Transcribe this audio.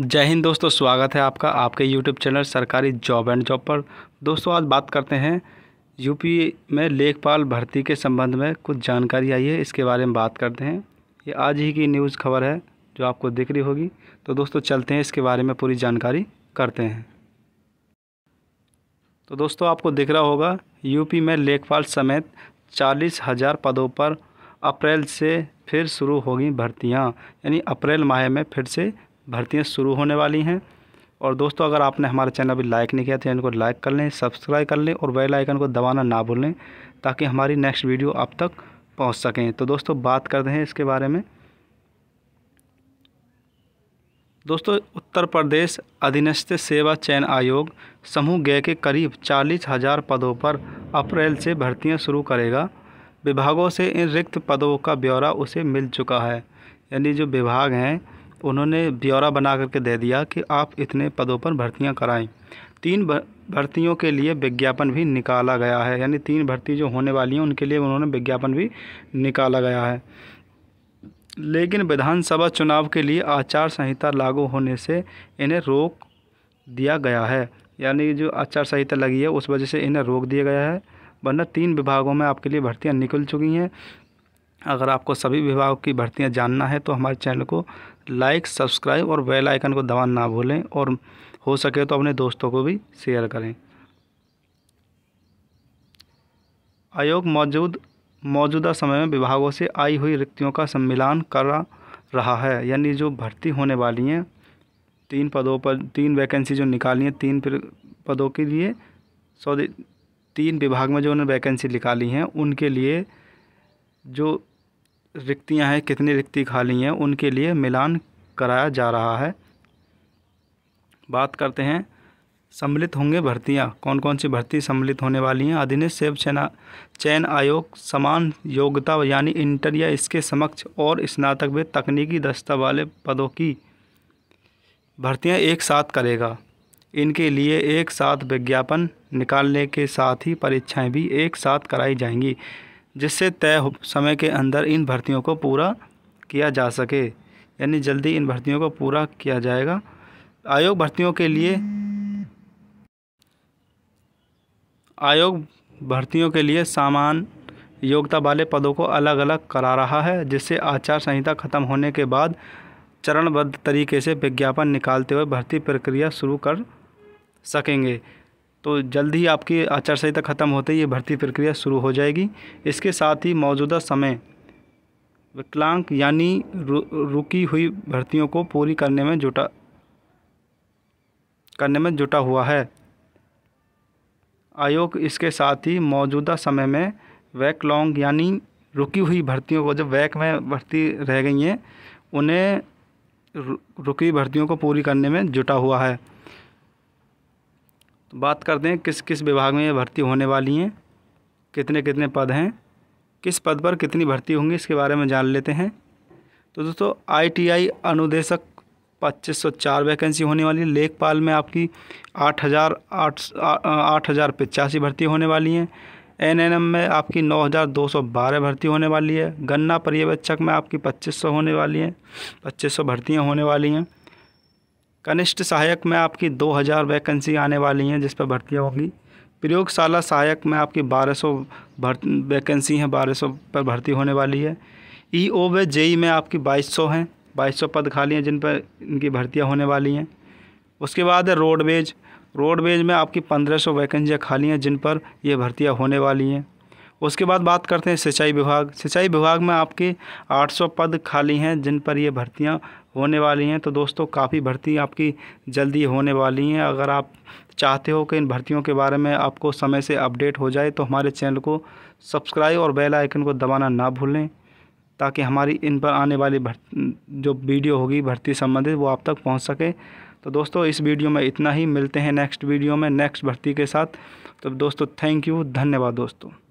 जय हिंद दोस्तों स्वागत है आपका आपके यूट्यूब चैनल सरकारी जॉब एंड जॉब पर दोस्तों आज बात करते हैं यूपी में लेखपाल भर्ती के संबंध में कुछ जानकारी आई है इसके बारे में बात करते हैं ये आज ही की न्यूज़ खबर है जो आपको दिख रही होगी तो दोस्तों चलते हैं इसके बारे में पूरी जानकारी करते हैं तो दोस्तों आपको दिख रहा होगा यूपी में लेखपाल समेत चालीस हज़ार पदों पर अप्रैल से फिर शुरू होगी भर्तियाँ यानी अप्रैल माह में फिर से भर्तियाँ शुरू होने वाली हैं और दोस्तों अगर आपने हमारे चैनल अभी लाइक नहीं किया तो इनको लाइक कर लें सब्सक्राइब कर लें और बेल आइकन को दबाना ना भूलें ताकि हमारी नेक्स्ट वीडियो आप तक पहुंच सकें तो दोस्तों बात करते हैं इसके बारे में दोस्तों उत्तर प्रदेश अधीनस्थ सेवा चयन आयोग समूह गय के करीब चालीस हज़ार पदों पर अप्रैल से भर्तियाँ शुरू करेगा विभागों से इन रिक्त पदों का ब्यौरा उसे मिल चुका है यानी जो विभाग हैं उन्होंने ब्यौरा बना करके दे दिया कि आप इतने पदों पर भर्तियां कराएं तीन भर्तियों के लिए विज्ञापन भी निकाला गया है यानी तीन भर्ती जो होने वाली हैं उनके लिए उन्होंने विज्ञापन भी निकाला गया है लेकिन विधानसभा चुनाव के लिए आचार संहिता लागू होने से इन्हें रोक दिया गया है यानी जो आचार संहिता लगी है उस वजह से इन्हें रोक दिया गया है वरना तीन विभागों में आपके लिए भर्तियाँ निकल चुकी हैं अगर आपको सभी विभाग की भर्तियाँ जानना है तो हमारे चैनल को लाइक सब्सक्राइब और बेल आइकन को दबा ना भूलें और हो सके तो अपने दोस्तों को भी शेयर करें आयोग मौजूद मौजूदा समय में विभागों से आई हुई रिक्तियों का सम्मिलान कर रहा है यानी जो भर्ती होने वाली हैं तीन पदों पर तीन वैकेंसी जो निकाली हैं तीन पदों के लिए सॉरी तीन विभाग में जो उन्होंने वैकेंसी निकाली हैं उनके लिए जो रिक्तियां हैं कितनी रिक्ति खाली हैं उनके लिए मिलान कराया जा रहा है बात करते हैं सम्मिलित होंगे भर्तियां कौन कौन सी भर्ती सम्मिलित होने वाली हैं अधीनस्थ सेव सेना चयन आयोग समान योग्यता यानी इंटर या इसके समक्ष और स्नातक में तकनीकी दस्ता वाले पदों की भर्तियां एक साथ करेगा इनके लिए एक साथ विज्ञापन निकालने के साथ ही परीक्षाएं भी एक साथ कराई जाएंगी जिससे तय समय के अंदर इन भर्तियों को पूरा किया जा सके यानी जल्दी इन भर्तियों को पूरा किया जाएगा आयोग भर्तियों के लिए आयोग भर्तियों के लिए सामान योग्यता वाले पदों को अलग अलग करा रहा है जिससे आचार संहिता खत्म होने के बाद चरणबद्ध तरीके से विज्ञापन निकालते हुए भर्ती प्रक्रिया शुरू कर सकेंगे तो जल्द ही आपकी आचार संहिता खत्म होते ही ये भर्ती प्रक्रिया शुरू हो जाएगी इसके साथ ही मौजूदा समय विकलांग यानी रु, रुकी हुई भर्तियों को पूरी करने में जुटा करने में जुटा हुआ है आयोग इसके साथ ही मौजूदा समय में वैक लॉन्ग यानी रुकी हुई भर्तियों को जो वैक में भर्ती रह गई हैं उन्हें रुकी भर्तियों को पूरी करने में जुटा हुआ है बात करते हैं किस किस विभाग में ये भर्ती होने वाली हैं कितने कितने पद हैं किस पद पर कितनी भर्ती होंगी इसके बारे में जान लेते हैं तो दोस्तों आईटीआई अनुदेशक पच्चीस सौ चार वैकेंसी होने वाली है लेखपाल में आपकी आठ हज़ार आठ आठ हज़ार पचासी भर्ती होने वाली हैं एनएनएम में आपकी नौ हज़ार दो सौ बारह भर्ती होने वाली है गन्ना पर्यवेक्षक में आपकी पच्चीस सौ होने वाली हैं पच्चीस सौ भर्तियाँ होने वाली हैं कनिष्ठ सहायक में आपकी 2000 वैकेंसी आने वाली हैं जिस पर भर्तियाँ होंगी प्रयोगशाला सहायक में आपकी 1200 भर्त वैकेंसी हैं 1200 पर भर्ती होने वाली है ई e ओ व जेई e में आपकी 2200 हैं 2200 पद खाली हैं जिन पर इनकी भर्तियाँ होने वाली हैं उसके बाद है रोडवेज रोडवेज में आपकी सौ वैकेंसियाँ खाली हैं जिन पर ये भर्तियाँ होने वाली हैं उसके बाद बात करते हैं सिंचाई विभाग सिंचाई विभाग में आपके 800 पद खाली हैं जिन पर ये भर्तियाँ होने वाली हैं तो दोस्तों काफ़ी भर्ती आपकी जल्दी होने वाली हैं अगर आप चाहते हो कि इन भर्तियों के बारे में आपको समय से अपडेट हो जाए तो हमारे चैनल को सब्सक्राइब और बेल आइकन को दबाना ना भूलें ताकि हमारी इन पर आने वाली जो वीडियो होगी भर्ती संबंधित वो आप तक पहुँच सके तो दोस्तों इस वीडियो में इतना ही मिलते हैं नेक्स्ट वीडियो में नेक्स्ट भर्ती के साथ तो दोस्तों थैंक यू धन्यवाद दोस्तों